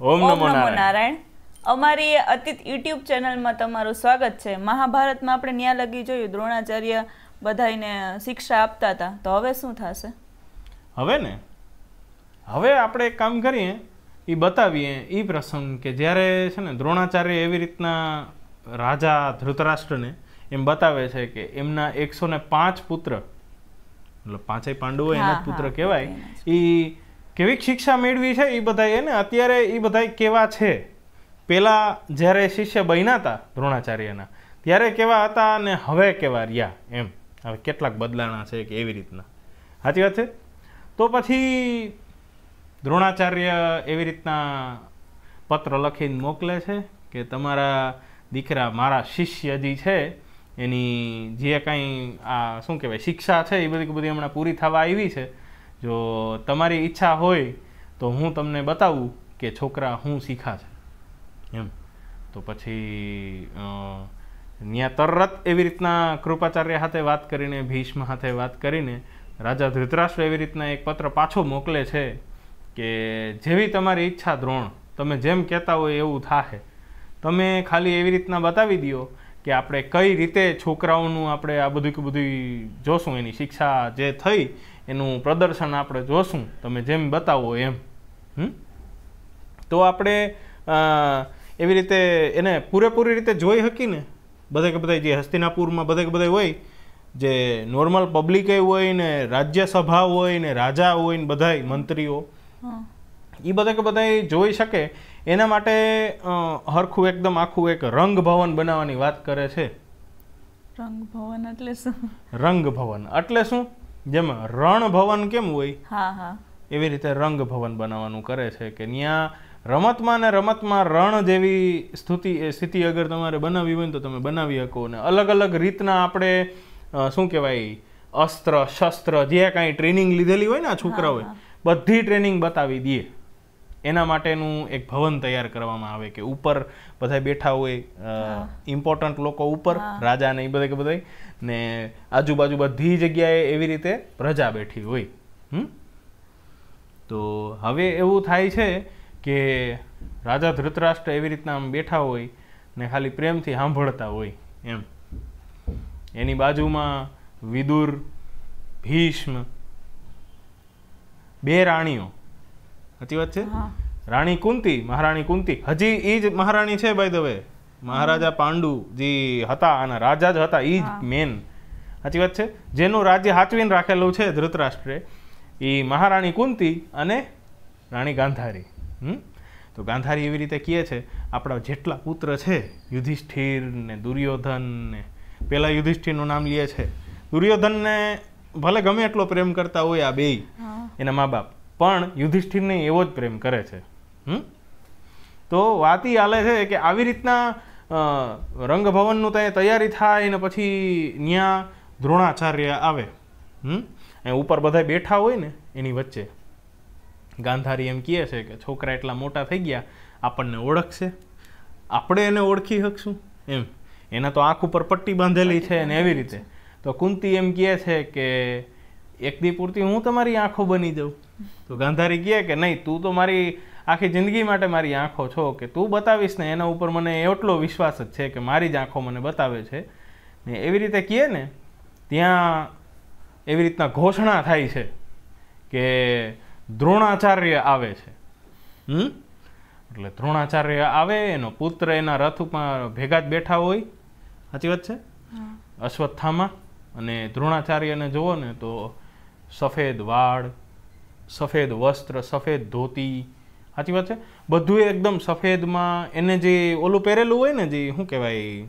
ઓમ નમો નારાયણ અમારી અતિત યુટ્યુબ ચેનલમાં તમારું સ્વાગત છે મહાભારતમાં આપણે ન્યા લગી જોયું દ્રોણાચાર્ય બધાને શિક્ષા આપતા હતા તો હવે શું થશે હવે ને હવે આપણે એક કામ કરીએ એ બતાવીએ એ પ્રસંગ કે જ્યારે છે ને દ્રોણાચાર્ય એવી રીતના રાજા ધૃતરાષ્ટ્રને એમ બતાવે છે કે એમના એકસો ને પાંચ પુત્ર એટલે પાંચેય પાંડવો એના પુત્ર કહેવાય એ કેવી શિક્ષા મેળવી છે એ બધાય એને અત્યારે એ બધાય કેવા છે પહેલાં જ્યારે શિષ્ય બન્યા હતા દ્રોણાચાર્યના ત્યારે કેવા હતા અને હવે કેવા રહ્યા એમ હવે કેટલાક બદલાણા છે કે એવી રીતના સાચી વાત છે તો પછી દ્રોણાચાર્ય એવી રીતના પત્ર લખીને મોકલે છે કે તમારા દીકરા મારા શિષ્ય જે છે એની જે કાંઈ આ શું કહેવાય શિક્ષા છે એ બધી બધી હમણાં પૂરી થવા આવી છે જો તમારી ઈચ્છા હોય તો હું તમને બતાવું કે છોકરા હું શીખા છે એમ તો પછી ત્યાં તરત એવી રીતના કૃપાચાર્ય સાથે વાત કરીને ભીષ્મ સાથે વાત કરીને રાજા ધૃતરાષ્ટ્ર એવી રીતના એક પત્ર પાછો મોકલે છે કે જેવી તમારી ઈચ્છા દ્રોણ તમે જેમ કહેતા હોય એવું થાશે તમે ખાલી એવી રીતના બતાવી દો કે આપણે કઈ રીતે છોકરાઓનું આપણે આ બધું કે બધું જોશું એની શિક્ષા જે થઈ એનું પ્રદર્શન આપણે જોશું તમે જેમ બતાવો એમ હમ તો આપણે એવી રીતે એને પૂરેપૂરી રીતે જોઈ શકીને બધે કે બધા જે હસ્તિનાપુરમાં બધે કે હોય જે નોર્મલ પબ્લિકે હોય ને રાજ્યસભા હોય ને રાજા હોય ને બધા મંત્રીઓ એ બધા કે બધા જોઈ શકે એના માટે હરખું એકદમ આખું એક રંગ ભવન બનાવવાની વાત કરે છે રંગ ભવન એટલે શું રંગ ભવન એટલે શું જેમ રણ ભવન કેમ હોય એવી રીતે રંગ ભવન બનાવવાનું કરે છે કે ત્યાં રમતમાં ને રમતમાં રણ જેવી સ્થિતિ સ્થિતિ અગર તમારે બનાવી હોય તો તમે બનાવી શકો ને અલગ અલગ રીતના આપણે શું કહેવાય અસ્ત્ર શસ્ત્ર જે કાંઈ ટ્રેનિંગ લીધેલી હોય ને છોકરા હોય બધી ટ્રેનિંગ બતાવી દઈએ એના માટેનું એક ભવન તૈયાર કરવામાં આવે કે ઉપર બધા બેઠા હોય ઇમ્પોર્ટન્ટ લોકો ઉપર રાજા ને એ બધા કે બધા ને આજુબાજુ બધી જગ્યાએ એવી રીતે પ્રજા બેઠી હોય તો હવે એવું થાય છે કે રાજા ધૃતરાષ્ટ્ર એવી રીતના આમ બેઠા હોય ને ખાલી પ્રેમથી સાંભળતા હોય એમ એની બાજુમાં વિદુર ભીષ્મ બે રાણીઓ સાચી વાત છે રાણી કુંતી મહારાણી કુંતી હજી એ જ મહારાણી છે બાય ધ વે મહારાજા પાંડુ જે હતા અને રાજા જ હતા એ જ મેન સાચી વાત છે જેનું રાજ્ય હાચવીને રાખેલું છે ધૃતરાષ્ટ્રે એ મહારાણી કુંતી અને રાણી ગાંધારી હમ તો ગાંધારી એવી રીતે કહે છે આપણા જેટલા પુત્ર છે યુધિષ્ઠિર ને દુર્યોધન ને પેલા યુધિષ્ઠિરનું નામ લીએ છે દુર્યોધનને ભલે ગમે એટલો પ્રેમ કરતા હોય આ બે એના મા બાપ પણ યુધિષ્ઠિરને એવો જ પ્રેમ કરે છે તો વાત એ હાલે છે કે આવી રીતના રંગભવનનું ત્યાં તૈયારી થાય ને પછી ત્યાં દ્રોણાચાર્ય આવે હમ ઉપર બધા બેઠા હોય ને એની વચ્ચે ગાંધારી એમ કહે છે કે છોકરા એટલા મોટા થઈ ગયા આપણને ઓળખશે આપણે એને ઓળખી શકશું એમ એના તો આંખ ઉપર પટ્ટી બાંધેલી છે ને એવી રીતે તો કુંતી એમ કહે છે કે એકદી પૂરતી હું તમારી આંખો બની જાઉં તો ગાંધારી કહે કે નહીં તું તો મારી આખી જિંદગી માટે મારી આંખો છો કે તું બતાવીશ ને એના ઉપર મને એટલો વિશ્વાસ જ છે કે મારી જ આંખો મને બતાવે છે ને એવી રીતે કહે ને ત્યાં એવી રીતના ઘોષણા થાય છે કે દ્રોણાચાર્ય આવે છે હમ એટલે દ્રોણાચાર્ય આવે એનો પુત્ર એના રથ ઉપર ભેગા જ બેઠા હોય સાચી વાત છે અશ્વત્થામાં અને દ્રોણાચાર્યને જુઓ ને તો સફેદ વાળ સફેદ વસ્ત્ર સફેદ ધોતી સાચી વાત છે બધું એકદમ સફેદમાં એને જે ઓલું પહેરેલું હોય ને જે શું કહેવાય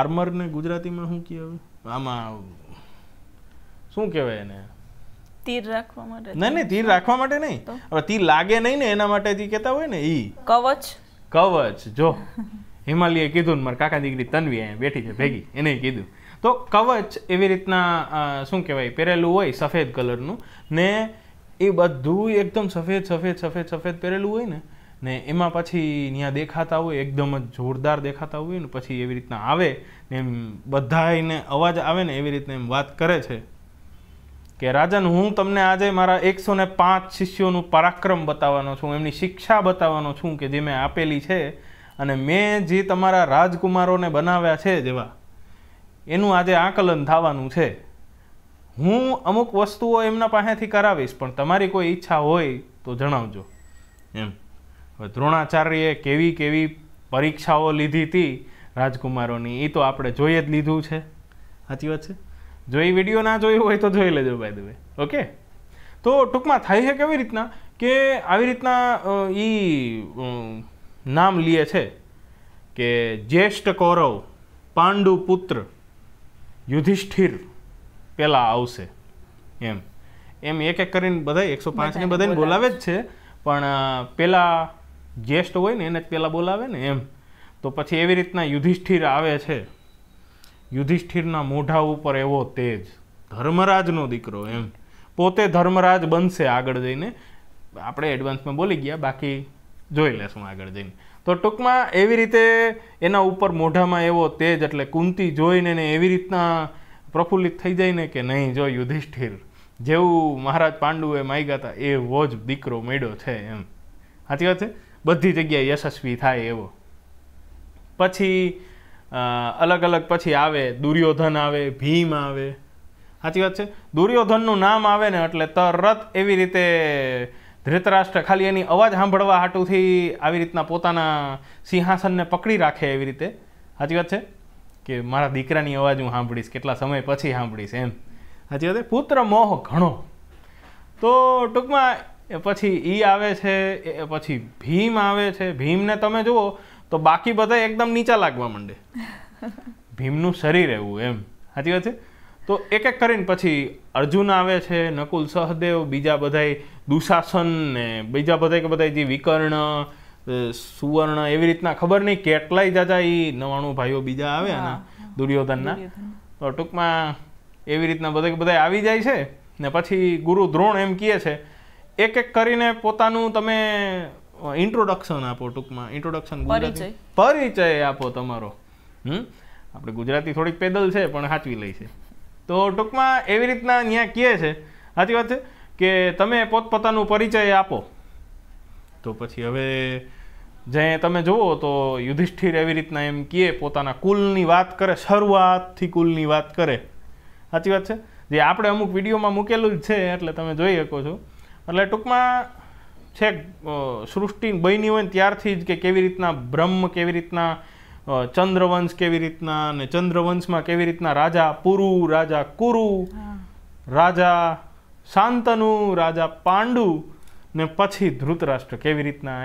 આર્મરને ગુજરાતીમાં શું કહેવાય આમાં શું કહેવાય એને તીર રાખવા માટે નહીં નહીં તીર રાખવા માટે નહીં હવે તીર લાગે નહીં ને એના માટે જે કહેતા હોય ને એ કવચ કવચ જો હિમાલય કીધું ને મારા કાકા દીકરી તન્વી બેઠી છે ભેગી એને કીધું તો કવચ એવી રીતના શું કહેવાય પહેરેલું હોય સફેદ કલરનું ને એ બધું એકદમ સફેદ સફેદ સફેદ સફેદ પહેરેલું હોય ને ને એમાં પછી ત્યાં દેખાતા હોય એકદમ જ જોરદાર દેખાતા હોય ને પછી એવી રીતના આવે ને એમ બધા અવાજ આવે ને એવી રીતના એમ વાત કરે છે કે રાજન હું તમને આજે મારા એકસો ને પાંચ શિષ્યોનું પરાક્રમ બતાવવાનો છું એમની શિક્ષા બતાવવાનો છું કે જે મેં આપેલી છે અને મેં જે તમારા રાજકુમારોને બનાવ્યા છે જેવા એનું આજે આકલન થવાનું છે હું અમુક વસ્તુઓ એમના પાસેથી કરાવીશ પણ તમારી કોઈ ઈચ્છા હોય તો જણાવજો એમ હવે દ્રોણાચાર્યએ કેવી કેવી પરીક્ષાઓ લીધી હતી રાજકુમારોની એ તો આપણે જોઈ જ લીધું છે સાચી વાત છે જો એ વિડીયો ના જોયો હોય તો જોઈ લેજો બાય ધ ઓકે તો ટૂંકમાં થાય છે કેવી રીતના કે આવી રીતના એ નામ લે છે કે જ્યેષ્ઠ કૌરવ પાંડુ પુત્ર યુધિષ્ઠિર પહેલાં આવશે એમ એમ એક એક કરીને બધા એકસો પાંચને બધાને બોલાવે જ છે પણ પેલા જ્યેષ્ઠ હોય ને એને જ પહેલાં બોલાવે ને એમ તો પછી એવી રીતના યુધિષ્ઠિર આવે છે યુધિષ્ઠિરના મોઢા ઉપર એવો તેજ ધર્મરાજનો દીકરો એમ પોતે ધર્મરાજ બનશે આગળ જઈને આપણે એડવાન્સમાં બોલી ગયા બાકી જોઈ લેશું આગળ જઈને તો ટૂંકમાં એવી રીતે એના ઉપર મોઢામાં એવો તેજ એટલે કુંતી જોઈને ને એવી રીતના પ્રફુલ્લિત થઈ જાય ને કે નહીં જો યુધિષ્ઠિર જેવું મહારાજ પાંડુએ માગ્યા હતા એવો જ દીકરો મેળ્યો છે એમ સાચી વાત છે બધી જગ્યાએ યશસ્વી થાય એવો પછી અલગ અલગ પછી આવે દુર્યોધન આવે ભીમ આવે સાચી વાત છે દુર્યોધનનું નામ આવે ને એટલે તરત એવી રીતે ધૃતરાષ્ટ્ર ખાલી એની અવાજ સાંભળવા હાટુથી આવી રીતના પોતાના સિંહાસનને પકડી રાખે એવી રીતે સાચી વાત છે કે મારા દીકરાની અવાજ હું સાંભળીશ કેટલા સમય પછી સાંભળીશ એમ સાચી વાત પુત્ર મોહ ઘણો તો ટૂંકમાં પછી ઈ આવે છે પછી ભીમ આવે છે ભીમને તમે જુઓ તો બાકી બધા એકદમ નીચા લાગવા માંડે ભીમનું શરીર એવું એમ સાચી વાત છે તો એક એક કરીને પછી અર્જુન આવે છે નકુલ સહદેવ બીજા બધાય દુશાસન ને બીજા બધા કે બધા જે વિકર્ણ સુવર્ણ એવી રીતના ખબર નહીં કેટલાય જાજા એ નવાણું ભાઈઓ બીજા આવે ને દુર્યોધનના તો ટૂંકમાં એવી રીતના બધા કે બધા આવી જાય છે ને પછી ગુરુ દ્રોણ એમ કહે છે એક એક કરીને પોતાનું તમે ઇન્ટ્રોડક્શન આપો ટૂંકમાં ઇન્ટ્રોડક્શન પરિચય આપો તમારો હમ આપણે ગુજરાતી થોડીક પેદલ છે પણ સાચવી લઈ છે તો ટૂંકમાં એવી રીતના અહીંયા કહે છે સાચી વાત છે કે તમે પોતપોતાનું પરિચય આપો તો પછી હવે જે તમે જુઓ તો યુધિષ્ઠિર એવી રીતના એમ કહે પોતાના કુલની વાત કરે શરૂઆતથી કુલની વાત કરે સાચી વાત છે જે આપણે અમુક વિડીયોમાં મૂકેલું જ છે એટલે તમે જોઈ શકો છો એટલે ટૂંકમાં છેક સૃષ્ટિ બની હોય ત્યારથી જ કે કેવી રીતના બ્રહ્મ કેવી રીતના ચંદ્રવંશ કેવી રીતના અને ચંદ્રવંશમાં કેવી રીતના રાજા પુરુ રાજા કુરુ રાજા શાંતનુ રાજા પાંડુ ને પછી ધૃતરાષ્ટ્ર કેવી રીતના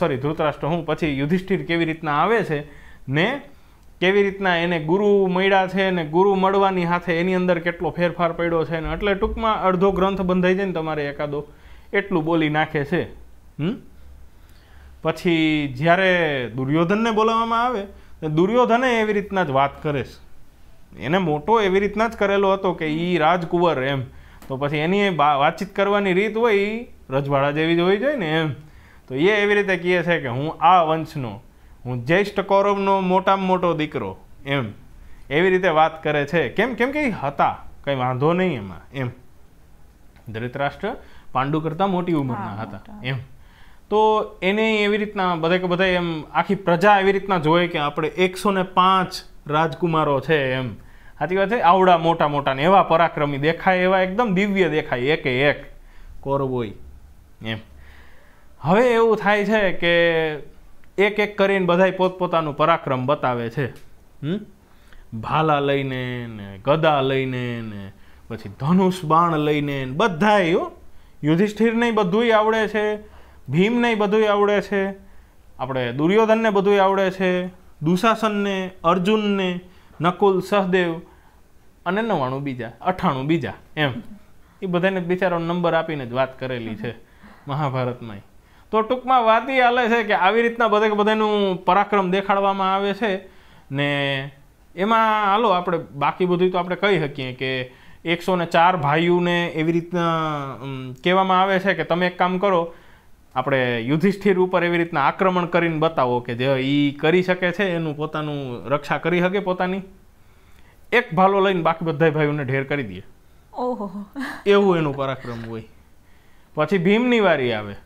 સોરી ધૃતરાષ્ટ્ર હું પછી યુધિષ્ઠિર કેવી રીતના આવે છે ને કેવી રીતના એને ગુરુ મળ્યા છે ને ગુરુ મળવાની સાથે એની અંદર કેટલો ફેરફાર પડ્યો છે ને એટલે ટૂંકમાં અડધો ગ્રંથ બંધાઈ જાય ને તમારે એકાદો એટલું બોલી નાખે છે પછી જ્યારે દુર્યોધનને બોલાવવામાં આવે દુર્યોધને એવી રીતના જ વાત કરે છે એને મોટો એવી રીતના જ કરેલો હતો કે એ રાજકુંવર એમ તો પછી એની વાતચીત કરવાની રીત હોય રજવાડા જેવી જ હોવી જોઈએ ને એમ તો એ એવી રીતે કહે છે કે હું આ વંશનો હું જ્યેષ્ઠ કૌરવનો મોટામાં મોટો દીકરો એમ એવી રીતે વાત કરે છે કેમ કેમ કે હતા કંઈ વાંધો નહીં એમાં એમ ધૃતરાષ્ટ્ર પાંડુ કરતાં મોટી ઉંમરના હતા એમ તો એને એવી રીતના બધા કે બધા એમ આખી પ્રજા એવી રીતના જોઈએ કે આપણે એકસો ને પાંચ રાજકુમારો છે એમ સાચી વાત છે આવડા મોટા મોટા એવા પરાક્રમી દેખાય એવા એકદમ દિવ્ય દેખાય એકે એક કોરવોય એમ હવે એવું થાય છે કે એક એક કરીને બધાય પોતપોતાનું પરાક્રમ બતાવે છે હમ ભાલા લઈને ને ગદા લઈને ને પછી ધનુષ બાણ લઈને બધાય હો યુધિષ્ઠિરને બધુંય આવડે છે ભીમને બધુંય આવડે છે આપણે દુર્યોધનને બધુંય આવડે છે દુશાસનને અર્જુનને નકુલ સહદેવ અને નવાણું બીજા અઠાણું બીજા એમ એ બધાને બિચારો નંબર આપીને જ વાત કરેલી છે મહાભારતમાં તો ટૂંકમાં વાત એ હાલે છે કે આવી રીતના બધે બધાનું પરાક્રમ દેખાડવામાં આવે છે ને એમાં હાલો આપણે બાકી બધું તો આપણે કહી શકીએ કે એકસો ને ચાર ભાઈઓને એવી રીતના કહેવામાં આવે છે કે તમે એક કામ કરો આપણે યુધિષ્ઠિર ઉપર એવી રીતના આક્રમણ કરીને બતાવો કે જે એ કરી શકે છે એનું પોતાનું રક્ષા કરી શકે પોતાની એક ભાલો લઈને બાકી બધા ભાઈઓને ઢેર કરી દે ઓહો એવું એનું પરાક્રમ હોય પછી ભીમની વારી આવે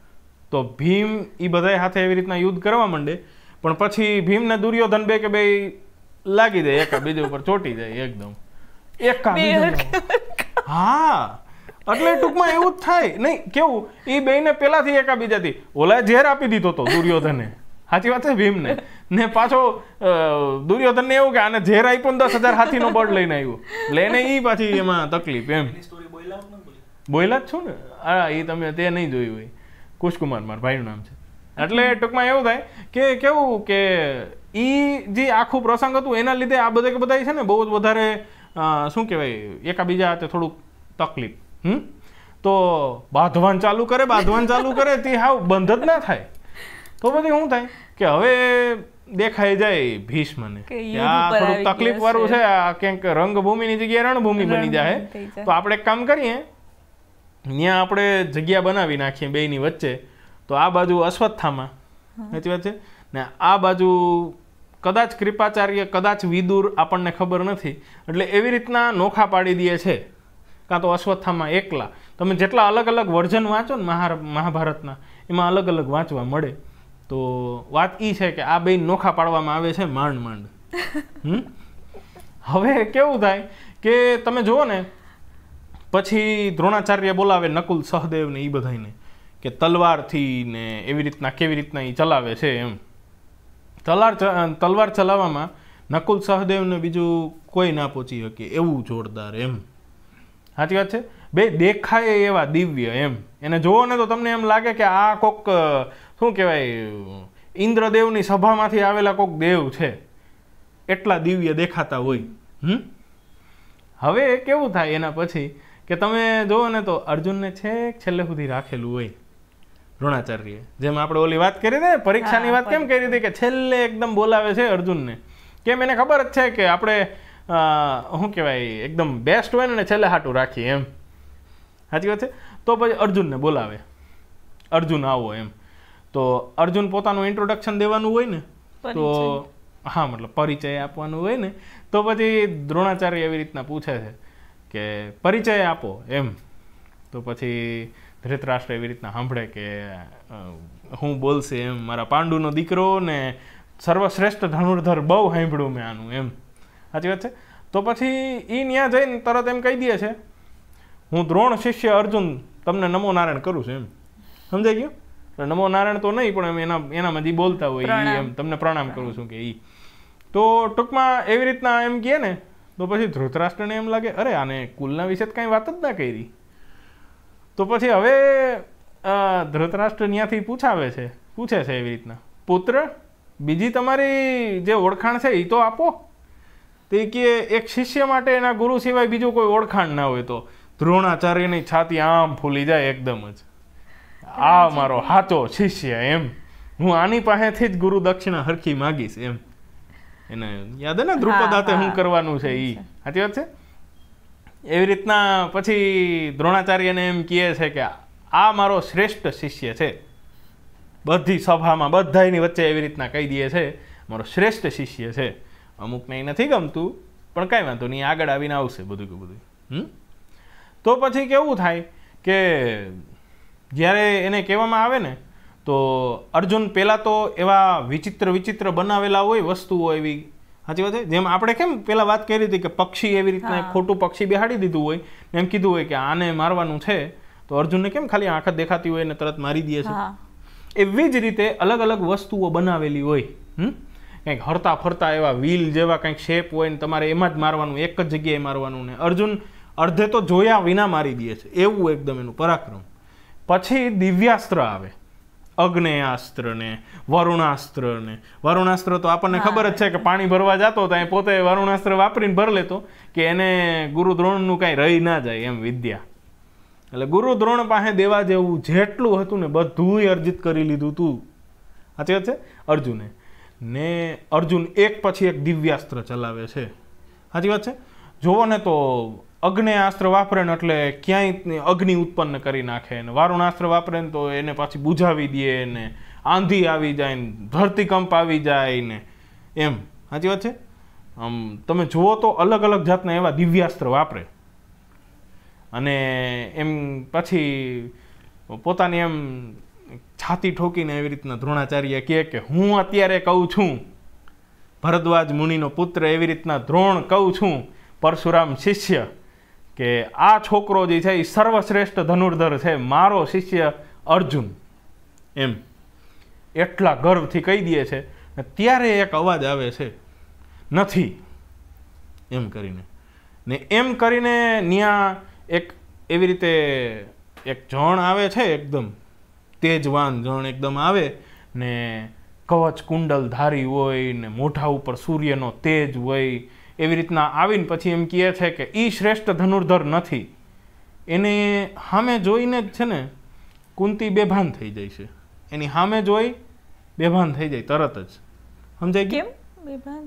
તો ભીમ એ બધા સાથે એવી રીતના યુદ્ધ કરવા માંડે પણ પછી ભીમને દુર્યોધન બે કે બે લાગી જાય એકા બીજા ઉપર ચોટી જાય એકદમ એકા હા એટલે ટૂંકમાં એવું જ થાય નહીં કેવું એ બેને પેલાથી એકાબીજાથી ઓલા ઝેર આપી દીધો હતો દુર્યોધને સાચી વાત છે ભીમને ને પાછો દુર્યોધનને એવું કે આને ઝેર આપ્યો પણ દસ હજાર હાથીનો બળ લઈને આવ્યો લઈને એ પાછી એમાં તકલીફ એમ બોયલા જ છું ને હા એ તમે તે નહીં જોયું હોય કુશકુમાર મારા ભાઈનું નામ છે એટલે ટૂંકમાં એવું થાય કે કેવું કે એ જે આખું પ્રસંગ હતું એના લીધે આ બધે બધા છે ને બહુ જ વધારે શું કહેવાય એકાબીજા હાથે થોડુંક તકલીફ તો બાંધવાનું ચાલુ કરે બાંધવાનું ચાલુ કરે તે હાવ બંધ જ ના થાય તો પછી શું થાય કે હવે દેખાઈ જાય ભીષ્મને તકલીફ વાળું છે આ ક્યાંક રંગભૂમિની જગ્યાએ રણભૂમિ બની જાય તો આપણે એક કામ કરીએ ત્યાં આપણે જગ્યા બનાવી નાખીએ બેની વચ્ચે તો આ બાજુ અશ્વત્થામાં સાચી વાત છે ને આ બાજુ કદાચ કૃપાચાર્ય કદાચ વિદુર આપણને ખબર નથી એટલે એવી રીતના નોખા પાડી દે છે કાં તો અશ્વત્થામાં એકલા તમે જેટલા અલગ અલગ વર્ઝન વાંચો ને મહાભારતના એમાં અલગ અલગ વાંચવા મળે તો વાત એ છે કે આ બે નોખા પાડવામાં આવે છે માંડ માંડ હવે કેવું થાય કે તમે જુઓ ને પછી દ્રોણાચાર્ય બોલાવે નકુલ સહદેવને એ બધાને કે તલવારથી ને એવી રીતના કેવી રીતના એ ચલાવે છે એમ તલવાર તલવાર ચલાવવામાં નકુલ સહદેવને બીજું કોઈ ના પહોંચી શકે એવું જોરદાર એમ સાચી વાત છે બે દેખાય એવા દિવ્ય એમ એને જુઓ ને તો તમને એમ લાગે કે આ કોક શું કહેવાય ઇન્દ્રદેવની સભામાંથી આવેલા કોક દેવ છે એટલા દિવ્ય દેખાતા હોય હમ હવે કેવું થાય એના પછી કે તમે જુઓ ને તો અર્જુનને છેક છેલ્લે સુધી રાખેલું હોય દ્રોણાચાર્ય જેમ આપણે ઓલી વાત કરી હતી પરીક્ષાની વાત કેમ કરી હતી કે છેલ્લે એકદમ બોલાવે છે અર્જુનને કેમ એને ખબર જ છે કે આપણે શું કહેવાય એકદમ બેસ્ટ હોય ને છેલ્લે હાટું રાખીએ એમ સાચી વાત છે તો પછી અર્જુનને બોલાવે અર્જુન આવો એમ તો અર્જુન પોતાનું ઇન્ટ્રોડક્શન દેવાનું હોય ને તો હા મતલબ પરિચય આપવાનું હોય ને તો પછી દ્રોણાચાર્ય એવી રીતના પૂછે છે કે પરિચય આપો એમ તો પછી ધૃતરાષ્ટ્ર એવી રીતના સાંભળે કે હું બોલશે એમ મારા પાંડુનો દીકરો ને સર્વશ્રેષ્ઠ ધનુર્ધર બહુ સાંભળ્યું મેં આનું એમ સાચી વાત છે તો પછી એ ત્યાં જઈને તરત એમ કહી દે છે હું દ્રોણ શિષ્ય અર્જુન તમને નમો નારાયણ કરું છું એમ સમજાઈ ગયું નમો નારાયણ તો નહીં પણ એના એનામાં જે બોલતા હોય એમ તમને પ્રણામ કરું છું કે એ તો ટૂંકમાં એવી રીતના એમ કહે ને તો પછી ધૃતરાષ્ટ્રને એમ લાગે અરે આને કુલના વિશે તો કાંઈ વાત જ ના કરી તો પછી હવે ધૃતરાષ્ટ્ર ત્યાંથી પૂછાવે છે પૂછે છે એવી રીતના પુત્ર બીજી તમારી જે ઓળખાણ છે એ તો આપો તે કે એક શિષ્ય માટે એના ગુરુ સિવાય બીજું કોઈ ઓળખાણ ના હોય તો દ્રોણાચાર્યની છાતી આમ ફૂલી જાય એકદમ જ આ મારો હાચો શિષ્ય એમ હું આની પાસેથી જ ગુરુ દક્ષિણા હરખી માગીશ એમ એને યાદ હે ને હાથે શું કરવાનું છે એ સાચી વાત છે એવી રીતના પછી દ્રોણાચાર્યને એમ કહે છે કે આ મારો શ્રેષ્ઠ શિષ્ય છે બધી સભામાં બધાની વચ્ચે એવી રીતના કહી દે છે મારો શ્રેષ્ઠ શિષ્ય છે અમુકને એ નથી ગમતું પણ કાંઈ વાંધો નહીં આગળ આવીને આવશે બધું કે બધું હમ તો પછી કેવું થાય કે જ્યારે એને કહેવામાં આવે ને તો અર્જુન પહેલાં તો એવા વિચિત્ર વિચિત્ર બનાવેલા હોય વસ્તુઓ એવી સાચી વાત જેમ આપણે કેમ પહેલાં વાત કરી હતી કે પક્ષી એવી રીતના ખોટું પક્ષી બિહાડી દીધું હોય એમ કીધું હોય કે આને મારવાનું છે તો અર્જુનને કેમ ખાલી આંખ દેખાતી હોય ને તરત મારી દે છે એવી જ રીતે અલગ અલગ વસ્તુઓ બનાવેલી હોય હમ કંઈક હરતા ફરતા એવા વ્હીલ જેવા કંઈક શેપ હોય ને તમારે એમાં જ મારવાનું એક જ જગ્યાએ મારવાનું ને અર્જુન અર્ધે તો જોયા વિના મારી દે છે એવું એકદમ એનું પરાક્રમ પછી દિવ્યાસ્ત્ર આવે અગ્નેયાસ્ત્ર ને વરુણાસ્ત્ર ને વરુણાસ્ત્ર તો આપણને ખબર જ છે કે પાણી ભરવા જતો તો એ પોતે વરુણાસ્ત્ર વાપરીને ભર લેતો કે એને ગુરુ દ્રોણનું કાંઈ રહી ના જાય એમ વિદ્યા એટલે ગુરુ દ્રોણ પાસે દેવા જેવું જેટલું હતું ને બધું અર્જિત કરી લીધું તું સાચી વાત છે અર્જુને ને અર્જુન એક પછી એક દિવ્યાસ્ત્ર ચલાવે છે સાચી વાત છે જુઓ ને તો અગ્નેયાસ્ત્ર વાપરે ને એટલે ક્યાંય અગ્નિ ઉત્પન્ન કરી નાખે ને વારુણાસ્ત્ર વાપરે ને તો એને પાછી બુઝાવી દે ને આંધી આવી જાય ને ધરતીકંપ આવી જાય ને એમ સાચી વાત છે આમ તમે જુઓ તો અલગ અલગ જાતના એવા દિવ્યાસ્ત્ર વાપરે અને એમ પછી પોતાની એમ છાતી ઠોકીને એવી રીતના દ્રોણાચાર્ય કહે કે હું અત્યારે કહું છું ભરદ્વાજ મુનિનો પુત્ર એવી રીતના દ્રોણ કહું છું પરશુરામ શિષ્ય કે આ છોકરો જે છે એ સર્વશ્રેષ્ઠ ધનુર્ધર છે મારો શિષ્ય અર્જુન એમ એટલા ગર્વથી કહી દે છે ને ત્યારે એક અવાજ આવે છે નથી એમ કરીને ને એમ કરીને ત્યાં એક એવી રીતે એક જણ આવે છે એકદમ તેજવાન જણ એકદમ આવે ને કવચ કુંડલ ધારી હોય ને મોઢા ઉપર સૂર્યનો તેજ હોય એવી રીતના આવીને પછી એમ કહે છે કે એ શ્રેષ્ઠ ધનુર્ધર નથી એને સામે જોઈને જ છે ને કુંતી બેભાન થઈ જાય છે એની સામે જોઈ બેભાન થઈ જાય તરત જ સમજાય કેમ બેભાન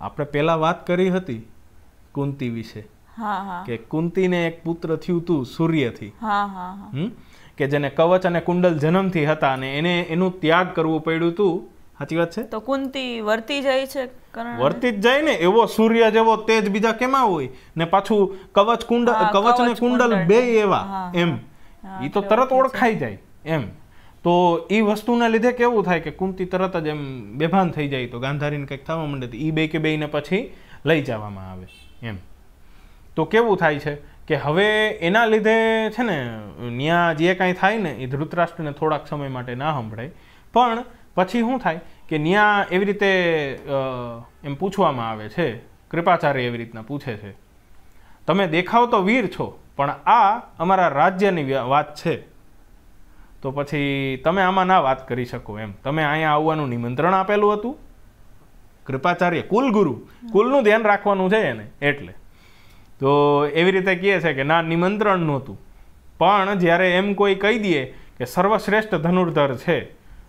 આપણે પહેલાં વાત કરી હતી કુંતી વિશે કે કુંતીને એક પુત્ર થયું હતું સૂર્યથી હા હા હમ કે જેને કવચ અને કુંડલ જન્મથી હતા અને એને એનું ત્યાગ કરવું પડ્યું હતું સાચી વાત છે તો કુંતી વર્તી જાય છે વર્તી જ જાય ને એવો સૂર્ય જેવો તેજ બીજા કેમાં હોય ને પાછું કવચ કુંડલ કવચ અને કુંડલ બે એવા એમ એ તો તરત ઓળખાઈ જાય એમ તો એ વસ્તુના લીધે કેવું થાય કે કુંતી તરત જ એમ બેભાન થઈ જાય તો ગાંધારીને કંઈક થવા માંડે એ બે કે બેને પછી લઈ જવામાં આવે એમ તો કેવું થાય છે કે હવે એના લીધે છે ને ત્યાં જે કાંઈ થાય ને એ ધૃતરાષ્ટ્રને થોડાક સમય માટે ના સંભળાય પણ પછી શું થાય કે ત્યાં એવી રીતે એમ પૂછવામાં આવે છે કૃપાચાર્ય એવી રીતના પૂછે છે તમે દેખાવ તો વીર છો પણ આ અમારા રાજ્યની વાત છે તો પછી તમે આમાં ના વાત કરી શકો એમ તમે અહીંયા આવવાનું નિમંત્રણ આપેલું હતું કૃપાચાર્ય કુલગુરુ કુલનું ધ્યાન રાખવાનું છે એને એટલે તો એવી રીતે કહે છે કે ના નિમંત્રણ નહોતું પણ જ્યારે એમ કોઈ કહી દે કે સર્વશ્રેષ્ઠ ધનુર્ધર છે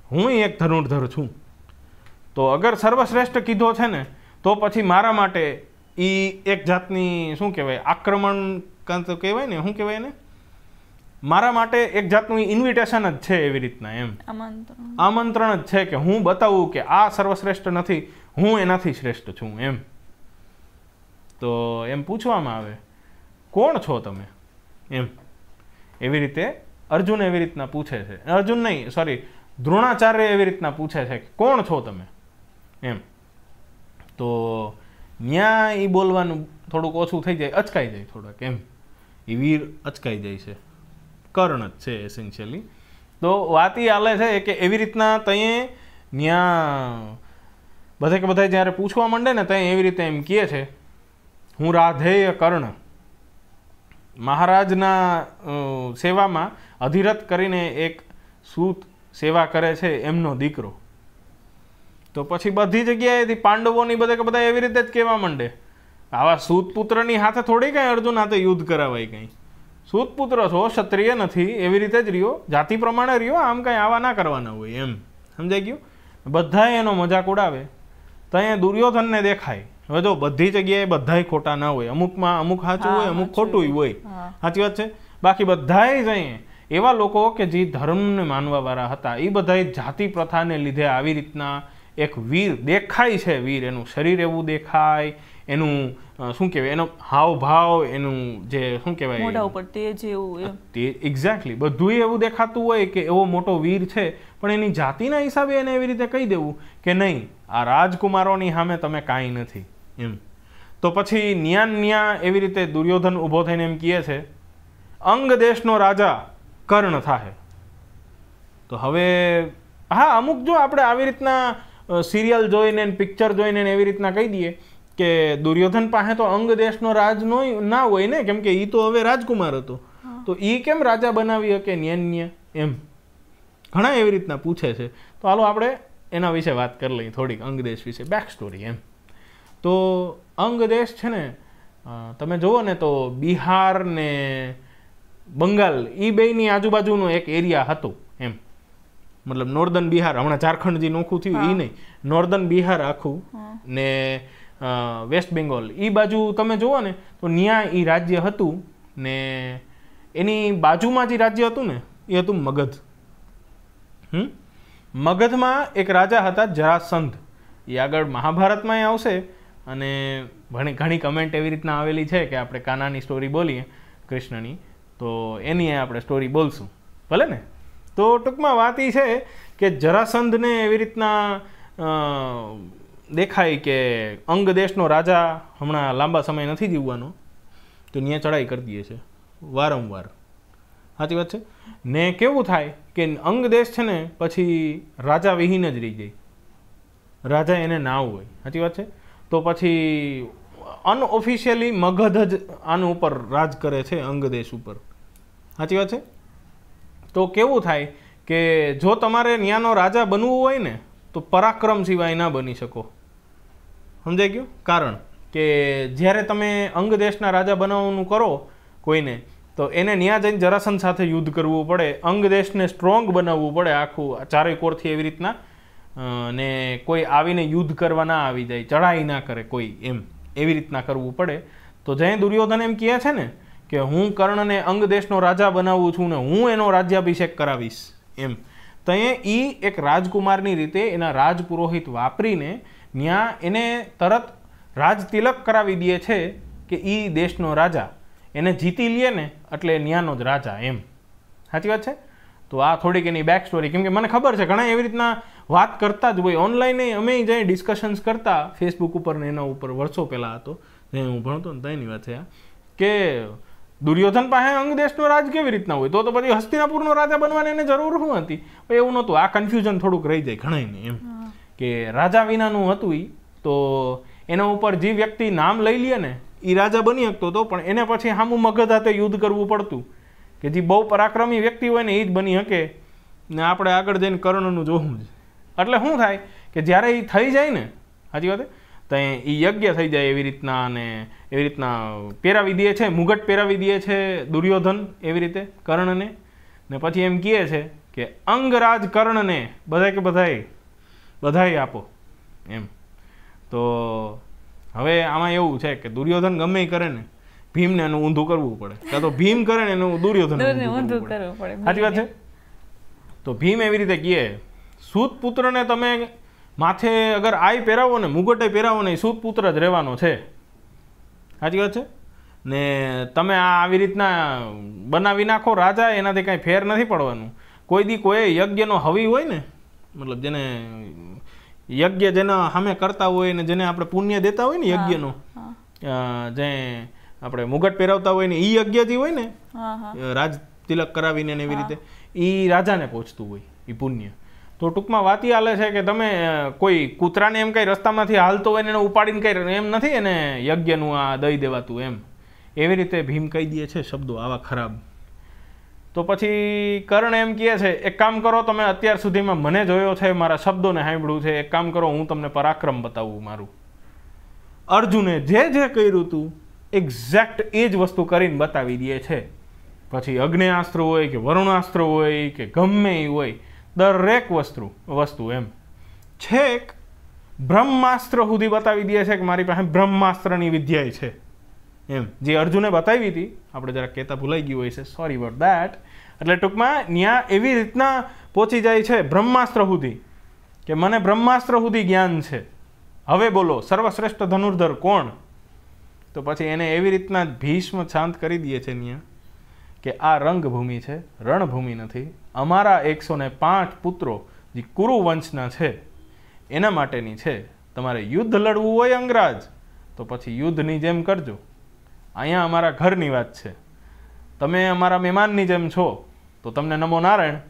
હું એક ધનુર્ધર છું તો અગર સર્વશ્રેષ્ઠ કીધો છે ને તો પછી મારા માટે એ એક જાતની શું કહેવાય આક્રમણ તો કહેવાય ને શું કહેવાય ને મારા માટે એક જાતનું ઇન્વિટેશન જ છે એવી રીતના એમ આમંત્રણ જ છે કે હું બતાવું કે આ સર્વશ્રેષ્ઠ નથી હું એનાથી શ્રેષ્ઠ છું એમ તો એમ પૂછવામાં આવે કોણ છો તમે એમ એવી રીતે અર્જુન એવી રીતના પૂછે છે અર્જુન નહીં સોરી દ્રોણાચાર્ય એવી રીતના પૂછે છે કે કોણ છો તમે એમ તો ત્યાં એ બોલવાનું થોડુંક ઓછું થઈ જાય અચકાઈ જાય થોડાક એમ એ વીર અચકાઈ જાય છે કર્ણ જ છે એસેન્શિયલી તો વાત એ હાલે છે કે એવી રીતના તઈએ ત્યાં બધે કે બધા જ્યારે પૂછવા માંડે ને ત્યાં એવી રીતે એમ કહે છે હું રાધેય કર્ણ મહારાજના સેવામાં અધિરથ કરીને એક સૂત સેવા કરે છે એમનો દીકરો તો પછી બધી જગ્યાએથી પાંડવોની બધે કે બધા એવી રીતે જ કહેવા માંડે આવા સૂતપુત્રની હાથે થોડી કાંઈ અર્જુન હાથે યુદ્ધ કરાવાય કંઈ સૂતપુત્ર છો ક્ષત્રિય નથી એવી રીતે જ રહ્યો જાતિ પ્રમાણે રહ્યો આમ કાંઈ આવા ના કરવાના હોય એમ સમજાઈ ગયું બધાએ એનો મજાક ઉડાવે તો અહીંયા દુર્યોધનને દેખાય હવે જો બધી જગ્યાએ બધાય ખોટા ના હોય અમુકમાં અમુક સાચું હોય અમુક ખોટું હોય સાચી વાત છે બાકી બધાય જઈએ એવા લોકો કે જે ધર્મને માનવાવાળા હતા એ બધાય જાતિ પ્રથાને લીધે આવી રીતના એક વીર દેખાય છે વીર એનું શરીર એવું દેખાય એનું શું કહેવાય એનો હાવભાવ એનું જે શું કહેવાય મોઢા ઉપર તેજ એવું તે એક્ઝેક્ટલી બધું એવું દેખાતું હોય કે એવો મોટો વીર છે પણ એની જાતિના હિસાબે એને એવી રીતે કહી દેવું કે નહીં આ રાજકુમારોની સામે તમે કાંઈ નથી એમ તો પછી ન્યાન ન્યા એવી રીતે દુર્યોધન ઊભો થઈને એમ કહે છે અંગ દેશનો રાજા કર્ણ થાહે તો હવે હા અમુક જો આપણે આવી રીતના સિરિયલ જોઈને પિક્ચર જોઈને એવી રીતના કહી દઈએ કે દુર્યોધન પાસે તો અંગ દેશનો રાજ નો ના હોય ને કેમ કે એ તો હવે રાજકુમાર હતો તો એ કેમ રાજા બનાવી શકે ન્યાન્ય એમ ઘણા એવી રીતના પૂછે છે તો હાલો આપણે એના વિશે વાત કરી લઈએ થોડીક અંગદેશ વિશે બેક સ્ટોરી એમ તો અંગ દેશ છે ને તમે જુઓ ને તો બિહાર ને બંગાળ એ બેની આજુબાજુનો એક એરિયા હતો એમ મતલબ નોર્ધન બિહાર હમણાં ઝારખંડ જે નોખું થયું એ નહીં નોર્ધન બિહાર આખું ને વેસ્ટ બેંગોલ એ બાજુ તમે જુઓ ને તો ન્યા એ રાજ્ય હતું ને એની બાજુમાં જે રાજ્ય હતું ને એ હતું મગધ હમ મગધમાં એક રાજા હતા જરાસંધ એ આગળ મહાભારતમાં આવશે અને ઘણી ઘણી કમેન્ટ એવી રીતના આવેલી છે કે આપણે કાનાની સ્ટોરી બોલીએ કૃષ્ણની તો એની આપણે સ્ટોરી બોલશું ભલે ને તો ટૂંકમાં વાત એ છે કે જરાસંધને એવી રીતના દેખાય કે અંગ દેશનો રાજા હમણાં લાંબા સમય નથી જીવવાનો તો ત્યાં ચડાઈ કરી દઈએ છે વારંવાર સાચી વાત છે ને કેવું થાય કે અંગ દેશ છે ને પછી રાજા વિહીન જ રહી જાય રાજા એને ના હોય સાચી વાત છે તો પછી અનઓફિશિયલી મગધ જ આનું ઉપર રાજ કરે છે અંગદેશ ઉપર સાચી વાત છે તો કેવું થાય કે જો તમારે ત્યાંનો રાજા બનવું હોય ને તો પરાક્રમ સિવાય ના બની શકો સમજાઈ ગયું કારણ કે જ્યારે તમે અંગદેશના રાજા બનાવવાનું કરો કોઈને તો એને ત્યાં જઈને જરાસન સાથે યુદ્ધ કરવું પડે અંગદેશને સ્ટ્રોંગ બનાવવું પડે આખું ચારેય કોરથી એવી રીતના ને કોઈ આવીને યુદ્ધ કરવા ના આવી જાય ચડાઈ ના કરે કોઈ એમ એવી રીતના કરવું પડે તો જય દુર્યોધન એમ કહે છે ને કે હું કર્ણને અંગ દેશનો રાજા બનાવું છું ને હું એનો રાજ્યાભિષેક કરાવીશ એમ તો એ એક રાજકુમારની રીતે એના રાજપુરોહિત વાપરીને ત્યાં એને તરત રાજતિલક કરાવી દે છે કે એ દેશનો રાજા એને જીતી લે ને એટલે ન્યાનો જ રાજા એમ સાચી વાત છે તો આ થોડીક એની બેક સ્ટોરી કેમ કે મને ખબર છે ઘણા એવી રીતના વાત કરતા જ હોય ઓનલાઈન અમે જે ડિસ્કશન્સ કરતા ફેસબુક ઉપર ને એના ઉપર વર્ષો પહેલાં હતો જે હું ભણતો ને ત્યાંની વાત છે કે દુર્યોધન પાસે અંગદેશનો રાજ કેવી રીતના હોય તો તો પછી હસ્તિનાપુરનો રાજા બનવાની એને જરૂર શું હતી એવું નહોતું આ કન્ફ્યુઝન થોડુંક રહી જાય ઘણાયને એમ કે રાજા વિનાનું હતું એ તો એના ઉપર જે વ્યક્તિ નામ લઈ લે ને એ રાજા બની શકતો હતો પણ એને પછી સામું મગજ હાથે યુદ્ધ કરવું પડતું કે જે બહુ પરાક્રમી વ્યક્તિ હોય ને એ જ બની શકે ને આપણે આગળ જઈને કર્ણનું જોવું જ એટલે શું થાય કે જ્યારે એ થઈ જાય ને સાચી વાત તો એ યજ્ઞ થઈ જાય એવી રીતના અને એવી રીતના પહેરાવી દે છે મુગટ પહેરાવી દે છે દુર્યોધન એવી રીતે કર્ણને ને પછી એમ કહે છે કે અંગરાજ કર્ણને બધા કે બધાએ બધાએ આપો એમ તો હવે આમાં એવું છે કે દુર્યોધન ગમે કરે ને ભીમને એનું ઊંધું કરવું પડે કાં તો ભીમ કરે ને એનું દુર્યોધન ઊંધું સાચી વાત છે તો ભીમ એવી રીતે કહે સૂત પુત્રને તમે માથે અગર આઈ પહેરાવો ને મુગટે પહેરાવો ને સૂત પુત્ર જ રહેવાનો છે સાચી વાત છે ને તમે આ આવી રીતના બનાવી નાખો રાજા એનાથી કાંઈ ફેર નથી પડવાનું કોઈ દી કોઈ યજ્ઞનો હવી હોય ને મતલબ જેને યજ્ઞ જેના સામે કરતા હોય ને જેને આપણે પુણ્ય દેતા હોય ને યજ્ઞનો જે આપણે મુગટ પહેરાવતા હોય ને એ યજ્ઞ જે હોય ને રાજ તિલક કરાવીને એવી રીતે એ રાજાને પહોંચતું હોય એ પુણ્ય તો ટૂંકમાં વાત એ હાલે છે કે તમે કોઈ કૂતરાને એમ કંઈ રસ્તામાંથી હાલતો હોય ને એને ઉપાડીને કંઈ એમ નથી એને યજ્ઞનું આ દઈ દેવાતું એમ એવી રીતે ભીમ કહી દે છે શબ્દો આવા ખરાબ તો પછી કર્ણ એમ કહે છે એક કામ કરો તમે અત્યાર સુધીમાં મને જોયો છે મારા શબ્દોને સાંભળ્યું છે એક કામ કરો હું તમને પરાક્રમ બતાવું મારું અર્જુને જે જે કર્યું હતું એક્ઝેક્ટ એ જ વસ્તુ કરીને બતાવી દે છે પછી અગ્નેયાસ્ત્ર હોય કે વરુણાસ્ત્ર હોય કે ગમે એ હોય દરેક વસ્તુ વસ્તુ એમ છેક બ્રહ્માસ્ત્ર સુધી બતાવી દે છે કે મારી પાસે બ્રહ્માસ્ત્રની વિદ્યાય છે એમ જે અર્જુને બતાવી હતી આપણે જરા કહેતા ભૂલાઈ ગયું હોય છે સોરી વોટ દેટ એટલે ટૂંકમાં ન્યા એવી રીતના પહોંચી જાય છે બ્રહ્માસ્ત્ર સુધી કે મને બ્રહ્માસ્ત્ર સુધી જ્ઞાન છે હવે બોલો સર્વશ્રેષ્ઠ ધનુર્ધર કોણ તો પછી એને એવી રીતના ભીષ્મ શાંત કરી દે છે ત્યાં કે આ રંગભૂમિ છે રણભૂમિ નથી અમારા એકસો ને પાંચ પુત્રો જે કુરુ વંશના છે એના માટેની છે તમારે યુદ્ધ લડવું હોય અંગ્રાજ તો પછી યુદ્ધની જેમ કરજો અહીંયા અમારા ઘરની વાત છે તમે અમારા મહેમાનની જેમ છો તો તમને નમો નારાયણ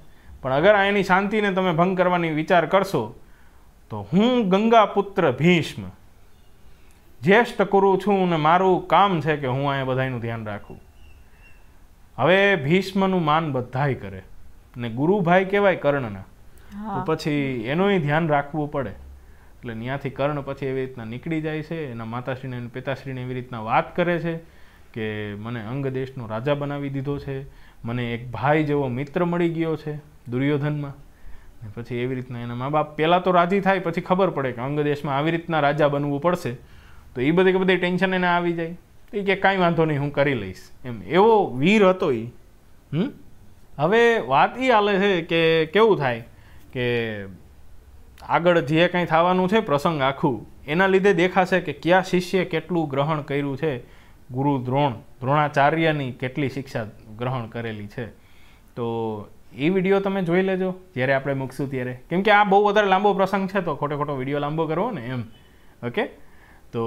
પણ અગર અહીંની શાંતિને તમે ભંગ કરવાની વિચાર કરશો તો હું ગંગાપુત્ર ભીષ્મ જ્યેષ્ઠ કુરુ છું અને મારું કામ છે કે હું અહીંયા બધાનું ધ્યાન રાખું હવે ભીષ્મનું માન બધાય કરે ને ગુરુભાઈ કહેવાય કર્ણના તો પછી એનોય ધ્યાન રાખવું પડે એટલે ત્યાંથી કર્ણ પછી એવી રીતના નીકળી જાય છે એના માતાશ્રીને પિતાશ્રીને એવી રીતના વાત કરે છે કે મને અંગ દેશનો રાજા બનાવી દીધો છે મને એક ભાઈ જેવો મિત્ર મળી ગયો છે દુર્યોધનમાં પછી એવી રીતના એના મા બાપ પહેલાં તો રાજી થાય પછી ખબર પડે કે અંગ દેશમાં આવી રીતના રાજા બનવું પડશે તો એ બધી બધી ટેન્શન એને આવી જાય તો એ કે કાંઈ વાંધો નહીં હું કરી લઈશ એમ એવો વીર હતો એ હમ હવે વાત એ હાલે છે કે કેવું થાય કે આગળ જે કંઈ થવાનું છે પ્રસંગ આખું એના લીધે દેખાશે કે કયા શિષ્યે કેટલું ગ્રહણ કર્યું છે ગુરુ દ્રોણ દ્રોણાચાર્યની કેટલી શિક્ષા ગ્રહણ કરેલી છે તો એ વિડીયો તમે જોઈ લેજો જ્યારે આપણે મૂકશું ત્યારે કેમ કે આ બહુ વધારે લાંબો પ્રસંગ છે તો ખોટો ખોટો વિડીયો લાંબો કરવો ને એમ ઓકે તો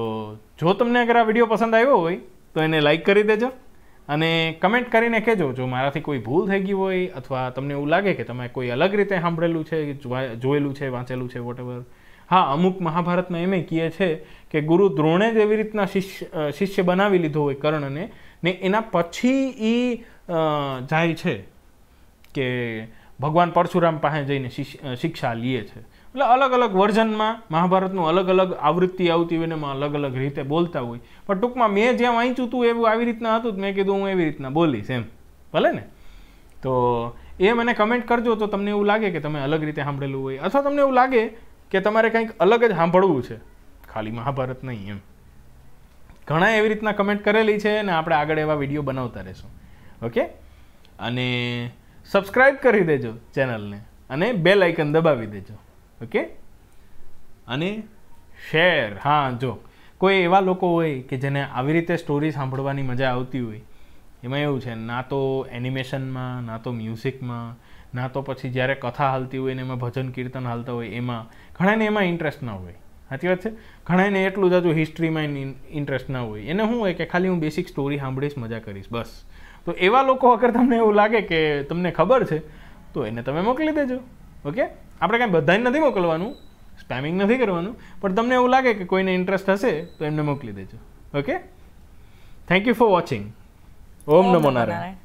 જો તમને અગર આ વિડીયો પસંદ આવ્યો હોય તો એને લાઇક કરી દેજો અને કમેન્ટ કરીને કહેજો જો મારાથી કોઈ ભૂલ થઈ ગઈ હોય અથવા તમને એવું લાગે કે તમે કોઈ અલગ રીતે સાંભળેલું છે જોયેલું છે વાંચેલું છે વોટેવર હા અમુક મહાભારતમાં એમ કહે છે કે ગુરુ દ્રોણે જ એવી રીતના શિષ્ય શિષ્ય બનાવી લીધો હોય કર્ણને ને એના પછી એ જાય છે કે ભગવાન પરશુરામ પાસે જઈને શિક્ષા લે છે એટલે અલગ અલગ વર્ઝનમાં મહાભારતનું અલગ અલગ આવૃત્તિ આવતી હોય ને એમાં અલગ અલગ રીતે બોલતા હોય પણ ટૂંકમાં મેં જે વાંચ્યું હતું એવું આવી રીતના હતું જ મેં કીધું હું એવી રીતના બોલીશ એમ ભલે ને તો એ મને કમેન્ટ કરજો તો તમને એવું લાગે કે તમે અલગ રીતે સાંભળેલું હોય અથવા તમને એવું લાગે કે તમારે કંઈક અલગ જ સાંભળવું છે ખાલી મહાભારત નહીં એમ ઘણા એવી રીતના કમેન્ટ કરેલી છે અને આપણે આગળ એવા વિડીયો બનાવતા રહેશું ઓકે અને સબસ્ક્રાઈબ કરી દેજો ચેનલને અને બે લાઇકન દબાવી દેજો ઓકે અને શેર હા જો કોઈ એવા લોકો હોય કે જેને આવી રીતે સ્ટોરી સાંભળવાની મજા આવતી હોય એમાં એવું છે ના તો એનિમેશનમાં ના તો મ્યુઝિકમાં ના તો પછી જ્યારે કથા હાલતી હોય ને એમાં ભજન કીર્તન હાલતા હોય એમાં ઘણાને એમાં ઇન્ટરેસ્ટ ના હોય સાચી વાત છે ઘણાને એટલું જ હજુ હિસ્ટ્રીમાં ઇન્ટરેસ્ટ ના હોય એને શું હોય કે ખાલી હું બેસિક સ્ટોરી સાંભળીશ મજા કરીશ બસ તો એવા લોકો અગર તમને એવું લાગે કે તમને ખબર છે તો એને તમે મોકલી દેજો ઓકે આપણે કાંઈ બધાને નથી મોકલવાનું સ્પેમિંગ નથી કરવાનું પણ તમને એવું લાગે કે કોઈને ઇન્ટરેસ્ટ હશે તો એમને મોકલી દેજો okay thank you for watching ઓમ નમો નારાયણ